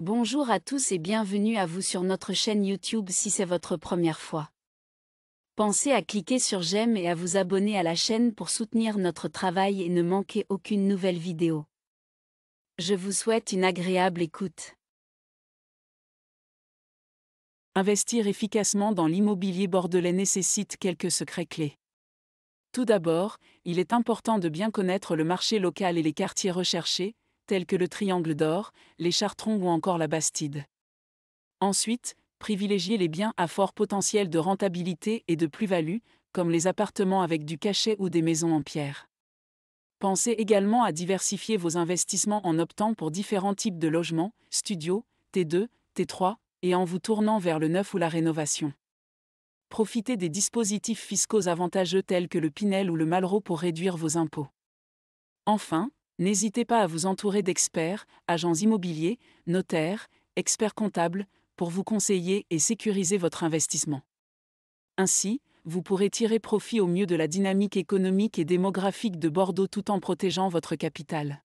Bonjour à tous et bienvenue à vous sur notre chaîne YouTube si c'est votre première fois. Pensez à cliquer sur j'aime et à vous abonner à la chaîne pour soutenir notre travail et ne manquer aucune nouvelle vidéo. Je vous souhaite une agréable écoute. Investir efficacement dans l'immobilier bordelais nécessite quelques secrets clés. Tout d'abord, il est important de bien connaître le marché local et les quartiers recherchés, tels que le Triangle d'Or, les Chartrons ou encore la Bastide. Ensuite, privilégiez les biens à fort potentiel de rentabilité et de plus-value, comme les appartements avec du cachet ou des maisons en pierre. Pensez également à diversifier vos investissements en optant pour différents types de logements, studios, T2, T3, et en vous tournant vers le neuf ou la rénovation. Profitez des dispositifs fiscaux avantageux tels que le Pinel ou le Malraux pour réduire vos impôts. Enfin, N'hésitez pas à vous entourer d'experts, agents immobiliers, notaires, experts comptables, pour vous conseiller et sécuriser votre investissement. Ainsi, vous pourrez tirer profit au mieux de la dynamique économique et démographique de Bordeaux tout en protégeant votre capital.